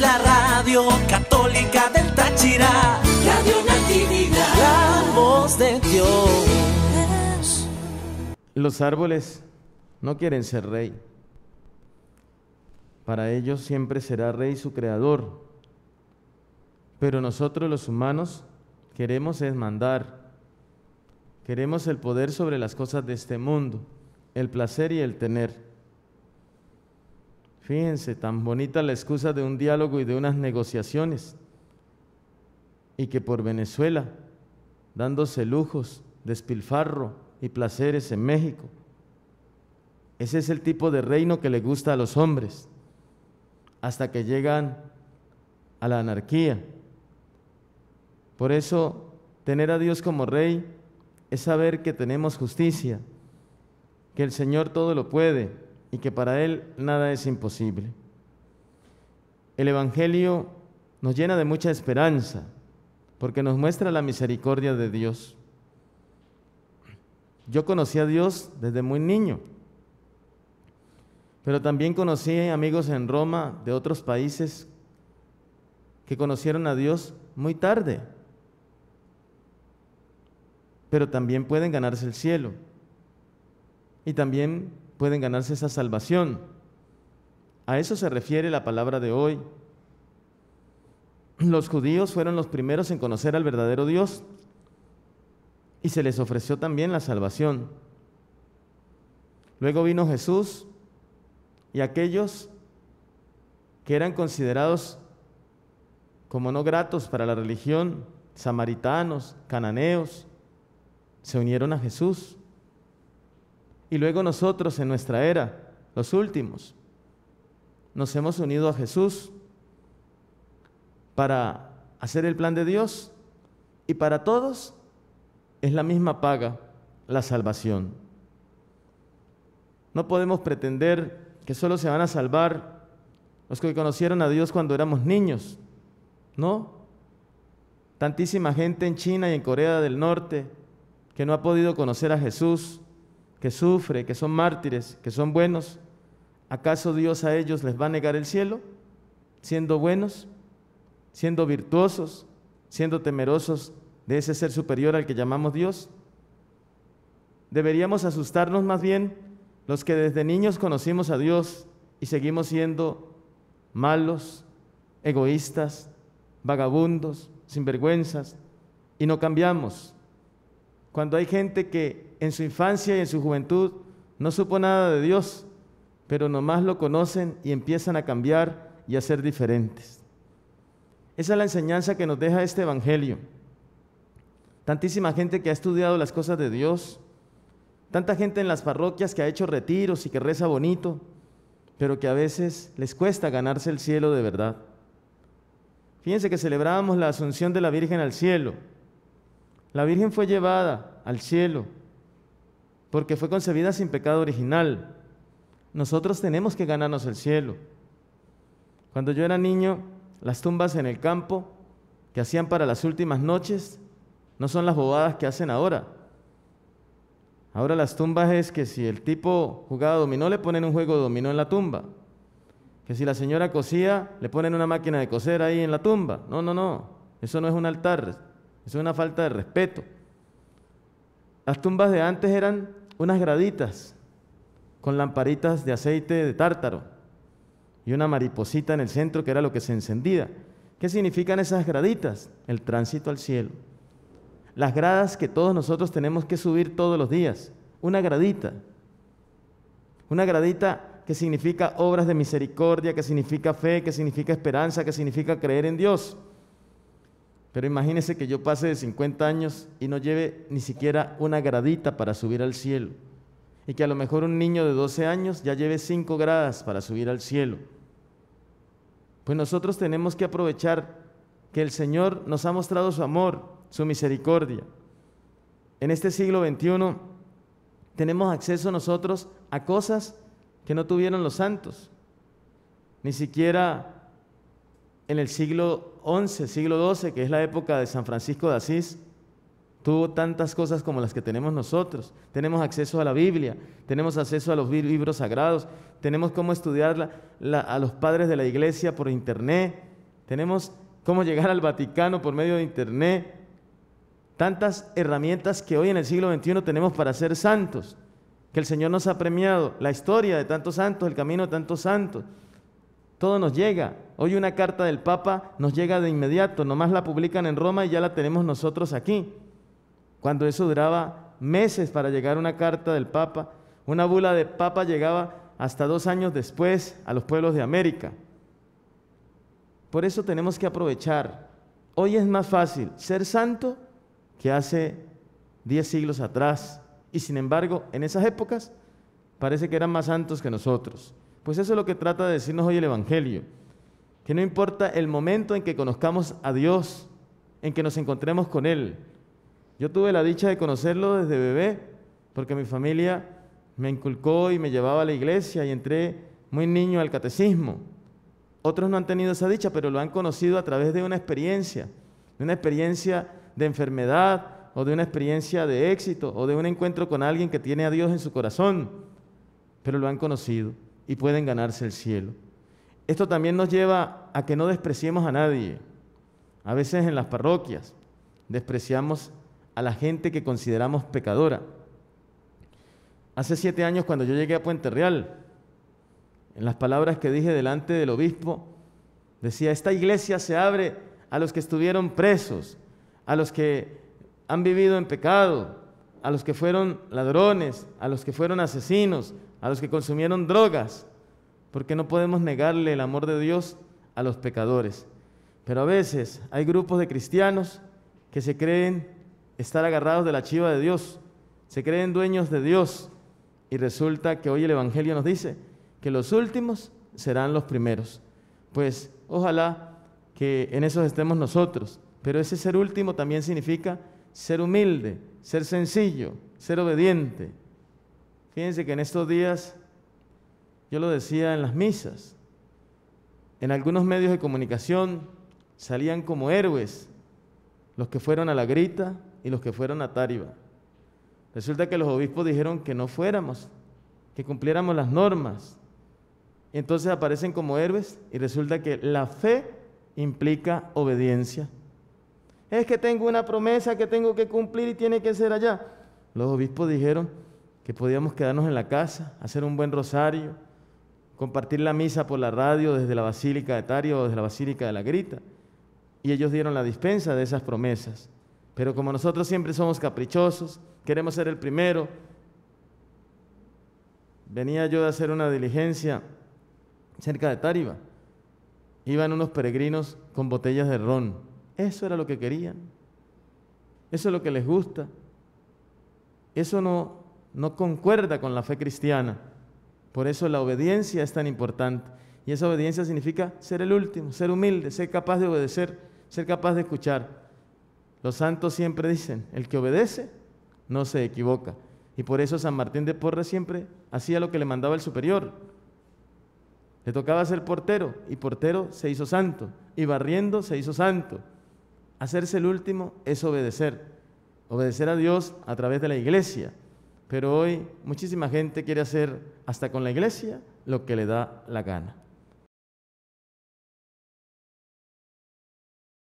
la radio católica del Táchira, Radio la voz de Dios. Los árboles no quieren ser rey. Para ellos siempre será rey su creador. Pero nosotros los humanos queremos es mandar. Queremos el poder sobre las cosas de este mundo, el placer y el tener. Fíjense, tan bonita la excusa de un diálogo y de unas negociaciones. Y que por Venezuela, dándose lujos, despilfarro y placeres en México. Ese es el tipo de reino que le gusta a los hombres, hasta que llegan a la anarquía. Por eso, tener a Dios como rey es saber que tenemos justicia, que el Señor todo lo puede, y que para Él nada es imposible. El Evangelio nos llena de mucha esperanza porque nos muestra la misericordia de Dios. Yo conocí a Dios desde muy niño, pero también conocí amigos en Roma de otros países que conocieron a Dios muy tarde, pero también pueden ganarse el cielo. Y también pueden ganarse esa salvación. A eso se refiere la palabra de hoy. Los judíos fueron los primeros en conocer al verdadero Dios y se les ofreció también la salvación. Luego vino Jesús y aquellos que eran considerados como no gratos para la religión, samaritanos, cananeos, se unieron a Jesús y luego nosotros en nuestra era, los últimos, nos hemos unido a Jesús para hacer el plan de Dios y para todos es la misma paga, la salvación. No podemos pretender que solo se van a salvar los que conocieron a Dios cuando éramos niños, ¿no? Tantísima gente en China y en Corea del Norte que no ha podido conocer a Jesús que sufre, que son mártires, que son buenos, ¿acaso Dios a ellos les va a negar el cielo? Siendo buenos, siendo virtuosos, siendo temerosos de ese ser superior al que llamamos Dios. Deberíamos asustarnos más bien los que desde niños conocimos a Dios y seguimos siendo malos, egoístas, vagabundos, sinvergüenzas, y no cambiamos. Cuando hay gente que en su infancia y en su juventud no supo nada de Dios, pero nomás lo conocen y empiezan a cambiar y a ser diferentes. Esa es la enseñanza que nos deja este Evangelio. Tantísima gente que ha estudiado las cosas de Dios, tanta gente en las parroquias que ha hecho retiros y que reza bonito, pero que a veces les cuesta ganarse el cielo de verdad. Fíjense que celebrábamos la asunción de la Virgen al cielo la Virgen fue llevada al cielo porque fue concebida sin pecado original. Nosotros tenemos que ganarnos el cielo. Cuando yo era niño, las tumbas en el campo que hacían para las últimas noches no son las bobadas que hacen ahora. Ahora las tumbas es que si el tipo jugaba dominó, le ponen un juego de dominó en la tumba. Que si la señora cosía, le ponen una máquina de coser ahí en la tumba. No, no, no. Eso no es un altar es una falta de respeto. Las tumbas de antes eran unas graditas con lamparitas de aceite de tártaro y una mariposita en el centro que era lo que se encendía. ¿Qué significan esas graditas? El tránsito al cielo. Las gradas que todos nosotros tenemos que subir todos los días. Una gradita. Una gradita que significa obras de misericordia, que significa fe, que significa esperanza, que significa creer en Dios. Pero imagínese que yo pase de 50 años y no lleve ni siquiera una gradita para subir al cielo. Y que a lo mejor un niño de 12 años ya lleve 5 gradas para subir al cielo. Pues nosotros tenemos que aprovechar que el Señor nos ha mostrado su amor, su misericordia. En este siglo XXI tenemos acceso nosotros a cosas que no tuvieron los santos. Ni siquiera en el siglo XI, siglo XII, que es la época de San Francisco de Asís, tuvo tantas cosas como las que tenemos nosotros. Tenemos acceso a la Biblia, tenemos acceso a los libros sagrados, tenemos cómo estudiar a los padres de la iglesia por internet, tenemos cómo llegar al Vaticano por medio de internet. Tantas herramientas que hoy en el siglo XXI tenemos para ser santos, que el Señor nos ha premiado, la historia de tantos santos, el camino de tantos santos, todo nos llega. Hoy una carta del Papa nos llega de inmediato, nomás la publican en Roma y ya la tenemos nosotros aquí. Cuando eso duraba meses para llegar una carta del Papa, una bula de Papa llegaba hasta dos años después a los pueblos de América. Por eso tenemos que aprovechar. Hoy es más fácil ser santo que hace diez siglos atrás. Y sin embargo, en esas épocas parece que eran más santos que nosotros. Pues eso es lo que trata de decirnos hoy el Evangelio, que no importa el momento en que conozcamos a Dios, en que nos encontremos con Él. Yo tuve la dicha de conocerlo desde bebé, porque mi familia me inculcó y me llevaba a la iglesia y entré muy niño al catecismo. Otros no han tenido esa dicha, pero lo han conocido a través de una experiencia, de una experiencia de enfermedad o de una experiencia de éxito o de un encuentro con alguien que tiene a Dios en su corazón, pero lo han conocido y pueden ganarse el cielo. Esto también nos lleva a que no despreciemos a nadie. A veces en las parroquias despreciamos a la gente que consideramos pecadora. Hace siete años cuando yo llegué a Puente Real, en las palabras que dije delante del obispo, decía, esta iglesia se abre a los que estuvieron presos, a los que han vivido en pecado, a los que fueron ladrones, a los que fueron asesinos, a los que consumieron drogas, porque no podemos negarle el amor de Dios a los pecadores. Pero a veces hay grupos de cristianos que se creen estar agarrados de la chiva de Dios, se creen dueños de Dios, y resulta que hoy el Evangelio nos dice que los últimos serán los primeros. Pues ojalá que en esos estemos nosotros, pero ese ser último también significa ser humilde, ser sencillo, ser obediente, Fíjense que en estos días, yo lo decía en las misas, en algunos medios de comunicación salían como héroes los que fueron a la grita y los que fueron a Tariba Resulta que los obispos dijeron que no fuéramos, que cumpliéramos las normas. Entonces aparecen como héroes y resulta que la fe implica obediencia. Es que tengo una promesa que tengo que cumplir y tiene que ser allá. Los obispos dijeron, que podíamos quedarnos en la casa, hacer un buen rosario, compartir la misa por la radio desde la Basílica de Tariba o desde la Basílica de la Grita. Y ellos dieron la dispensa de esas promesas. Pero como nosotros siempre somos caprichosos, queremos ser el primero. Venía yo de hacer una diligencia cerca de Tariba. Iban unos peregrinos con botellas de ron. Eso era lo que querían. Eso es lo que les gusta. Eso no no concuerda con la fe cristiana. Por eso la obediencia es tan importante. Y esa obediencia significa ser el último, ser humilde, ser capaz de obedecer, ser capaz de escuchar. Los santos siempre dicen, el que obedece no se equivoca. Y por eso San Martín de Porres siempre hacía lo que le mandaba el superior. Le tocaba ser portero y portero se hizo santo y barriendo se hizo santo. Hacerse el último es obedecer. Obedecer a Dios a través de la iglesia pero hoy muchísima gente quiere hacer hasta con la iglesia lo que le da la gana.